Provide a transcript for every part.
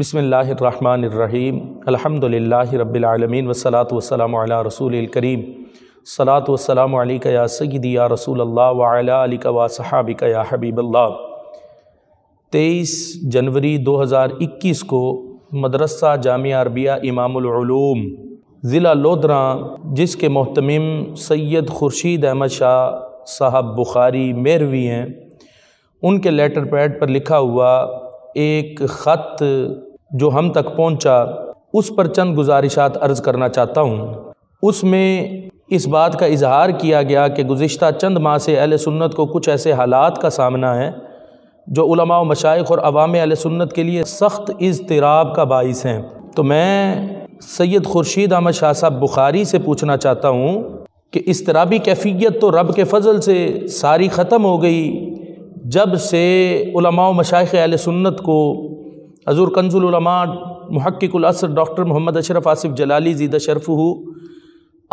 بسم اللہ الرحمن الرحیم الحمد للہ رب العالمین وصلاۃ وسلم علی رسول الکریم صلاۃ وسلم السلام یا سید یا رسول اللہ و ولا یا حبیب اللہ تیئیس جنوری دو ہزار اکیس کو مدرسہ جامعہ عربیہ امام العلوم ضلع لودرا جس کے محتمم سید خورشید احمد شاہ صاحب بخاری میروی ہیں ان کے لیٹر پیڈ پر لکھا ہوا ایک خط جو ہم تک پہنچا اس پر چند گزارشات عرض کرنا چاہتا ہوں اس میں اس بات کا اظہار کیا گیا کہ گزشتہ چند ماہ سے اہل سنت کو کچھ ایسے حالات کا سامنا ہے جو علماء و مشائق اور عوام اہل سنت کے لیے سخت اضطراب کا باعث ہیں تو میں سید خورشید احمد شاہ صاحب بخاری سے پوچھنا چاہتا ہوں کہ اضطرابی کیفیت تو رب کے فضل سے ساری ختم ہو گئی جب سے علماء و مشائق اہل سنت کو حضور کنز العلماء محقق الاثر ڈاکٹر محمد اشرف آصف جلالی زید شرف ہو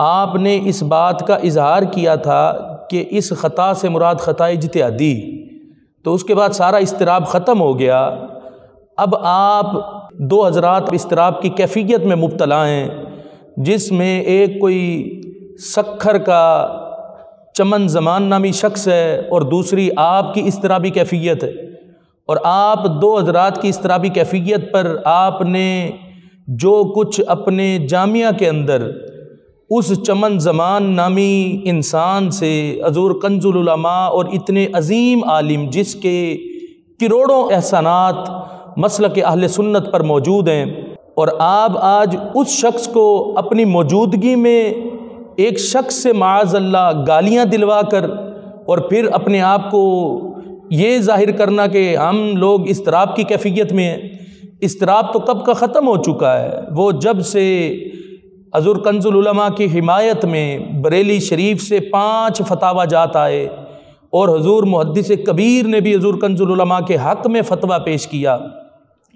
آپ نے اس بات کا اظہار کیا تھا کہ اس خطا سے مراد خطا اجتیا تو اس کے بعد سارا اضطراب ختم ہو گیا اب آپ دو حضرات اضطراب کی کیفیت میں مبتلا ہیں جس میں ایک کوئی سکھر کا چمن زمان نامی شخص ہے اور دوسری آپ کی اضطرابی کیفیت ہے اور آپ دو حضرات کی اضطرابی کیفیت پر آپ نے جو کچھ اپنے جامعہ کے اندر اس چمن زمان نامی انسان سے حضور قنزل العلماء اور اتنے عظیم عالم جس کے کروڑوں احسانات مسئلہ کے اہل سنت پر موجود ہیں اور آپ آج اس شخص کو اپنی موجودگی میں ایک شخص سے معاذ اللہ گالیاں دلوا کر اور پھر اپنے آپ کو یہ ظاہر کرنا کہ ہم لوگ اضطراب کی کیفیت میں ہیں اضطراب تو کب کا ختم ہو چکا ہے وہ جب سے حضور کنز العلماء کی حمایت میں بریلی شریف سے پانچ فتوہ جات آئے اور حضور محدث کبیر نے بھی حضور کنز العلماء کے حق میں فتویٰ پیش کیا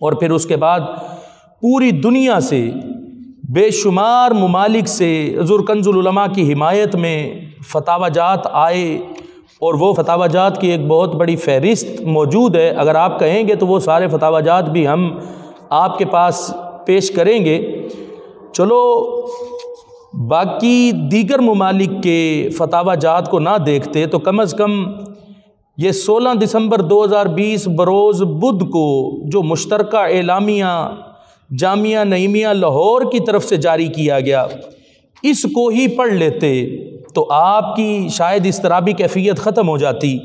اور پھر اس کے بعد پوری دنیا سے بے شمار ممالک سے حضور کنز العلماء کی حمایت میں فتح جات آئے اور وہ فتح جات کی ایک بہت بڑی فہرست موجود ہے اگر آپ کہیں گے تو وہ سارے فتح جات بھی ہم آپ کے پاس پیش کریں گے چلو باقی دیگر ممالک کے فتح جات کو نہ دیکھتے تو کم از کم یہ سولہ دسمبر دو ہزار بیس بروز بدھ کو جو مشترکہ اعلامیہ جامعہ نعیمیہ لاہور کی طرف سے جاری کیا گیا اس کو ہی پڑھ لیتے تو آپ کی شاید اس طرح بھی کیفیت ختم ہو جاتی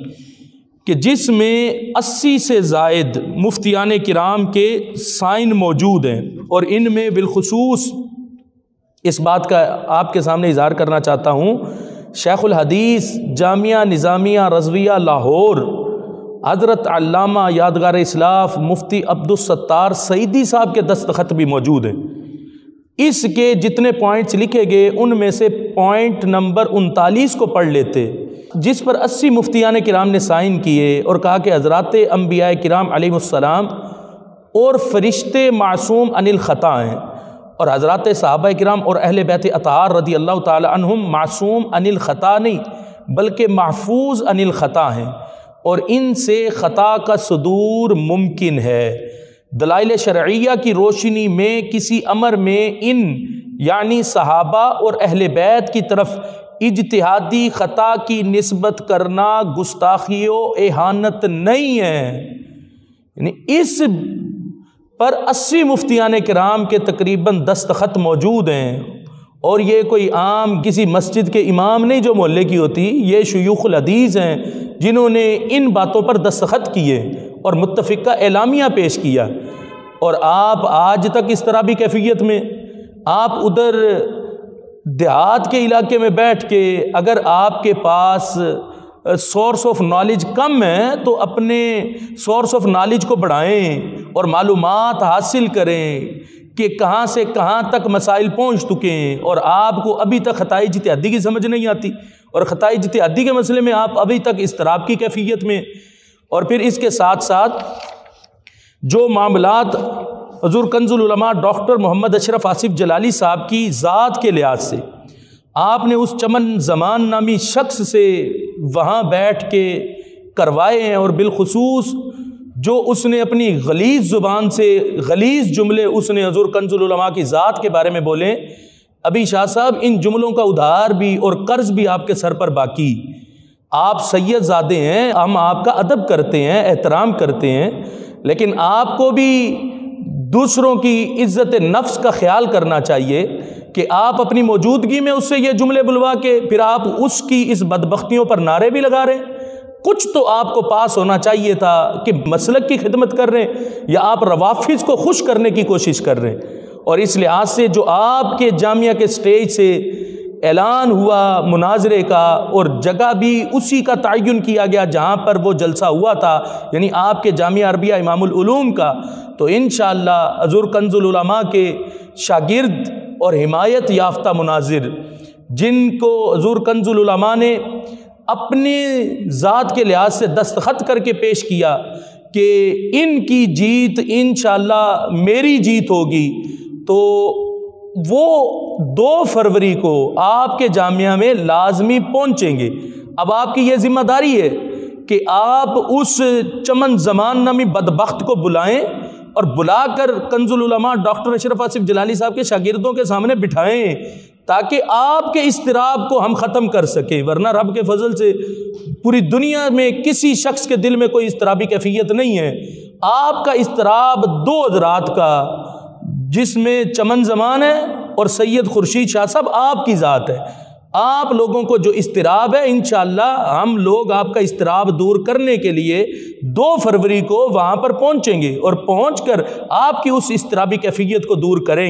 کہ جس میں اسی سے زائد مفتیان کرام کے سائن موجود ہیں اور ان میں بالخصوص اس بات کا آپ کے سامنے اظہار کرنا چاہتا ہوں شیخ الحدیث جامعہ نظامیہ رضویہ لاہور حضرت علامہ یادگار اسلاف مفتی عبدالستار سعیدی صاحب کے دستخط بھی موجود ہیں اس کے جتنے پوائنٹس لکھے گئے ان میں سے پوائنٹ نمبر انتالیس کو پڑھ لیتے جس پر اسی مفتیان کرام نے سائن کیے اور کہا کہ حضرات انبیاء کرام علیہ السلام اور فرشتے معصوم ان الخطا ہیں اور حضرات صحابہ کرام اور اہل بیت اطار رضی اللہ تعالی عنہم معصوم ان الخطا نہیں بلکہ محفوظ ان الخطا ہیں اور ان سے خطا کا صدور ممکن ہے دلائل شرعیہ کی روشنی میں کسی امر میں ان یعنی صحابہ اور اہل بیت کی طرف اجتہادی خطا کی نسبت کرنا گستاخی و احانت نہیں ہے یعنی اس پر اسی مفتیان کرام کے تقریباً دستخط موجود ہیں اور یہ کوئی عام کسی مسجد کے امام نہیں جو محلے کی ہوتی یہ شیوخ الحدیث ہیں جنہوں نے ان باتوں پر دستخط کیے اور متفقہ اعلامیہ پیش کیا اور آپ آج تک اس طرح بھی کیفیت میں آپ ادھر دیہات کے علاقے میں بیٹھ کے اگر آپ کے پاس سورس آف نالج کم ہے تو اپنے سورس آف نالج کو بڑھائیں اور معلومات حاصل کریں کہ کہاں سے کہاں تک مسائل پہنچ چکے ہیں اور آپ کو ابھی تک خطائی اتحدی کی سمجھ نہیں آتی اور خطائی اتحدی کے مسئلے میں آپ ابھی تک اضطراب کی کیفیت میں اور پھر اس کے ساتھ ساتھ جو معاملات حضور کنز العلماء ڈاکٹر محمد اشرف آصف جلالی صاحب کی ذات کے لحاظ سے آپ نے اس چمن زمان نامی شخص سے وہاں بیٹھ کے کروائے ہیں اور بالخصوص جو اس نے اپنی غلیظ زبان سے غلیظ جملے اس نے حضور کنز العلماء کی ذات کے بارے میں بولے ابھی شاہ صاحب ان جملوں کا ادھار بھی اور قرض بھی آپ کے سر پر باقی آپ سید زادے ہیں ہم آپ کا ادب کرتے ہیں احترام کرتے ہیں لیکن آپ کو بھی دوسروں کی عزت نفس کا خیال کرنا چاہیے کہ آپ اپنی موجودگی میں اس سے یہ جملے بلوا کے پھر آپ اس کی اس بدبختیوں پر نعرے بھی لگا رہے ہیں کچھ تو آپ کو پاس ہونا چاہیے تھا کہ مسلک کی خدمت کر رہے ہیں یا آپ روافظ کو خوش کرنے کی کوشش کر رہے ہیں اور اس لحاظ سے جو آپ کے جامعہ کے سٹیج سے اعلان ہوا مناظرے کا اور جگہ بھی اسی کا تعین کیا گیا جہاں پر وہ جلسہ ہوا تھا یعنی آپ کے جامعہ عربیہ امام العلوم کا تو انشاءاللہ حضور کنز العلماء کے شاگرد اور حمایت یافتہ مناظر جن کو حضور کنز العلماء نے اپنے ذات کے لحاظ سے دستخط کر کے پیش کیا کہ ان کی جیت انشاءاللہ میری جیت ہوگی تو وہ دو فروری کو آپ کے جامعہ میں لازمی پہنچیں گے اب آپ کی یہ ذمہ داری ہے کہ آپ اس چمن زمان نامی بدبخت کو بلائیں اور بلا کر کنزل العلماء ڈاکٹر اشرف آصف جلالی صاحب کے شاگردوں کے سامنے بٹھائیں تاکہ آپ کے اضطراب کو ہم ختم کر سکیں ورنہ رب کے فضل سے پوری دنیا میں کسی شخص کے دل میں کوئی اضطرابی کیفیت نہیں ہے آپ کا اضطراب دو حضرات کا جس میں چمن زمان ہے اور سید خورشید شاہ سب آپ کی ذات ہے آپ لوگوں کو جو اضطراب ہے انشاءاللہ ہم لوگ آپ کا اضطراب دور کرنے کے لیے دو فروری کو وہاں پر پہنچیں گے اور پہنچ کر آپ کی اس اضطرابی کیفیت کو دور کریں گے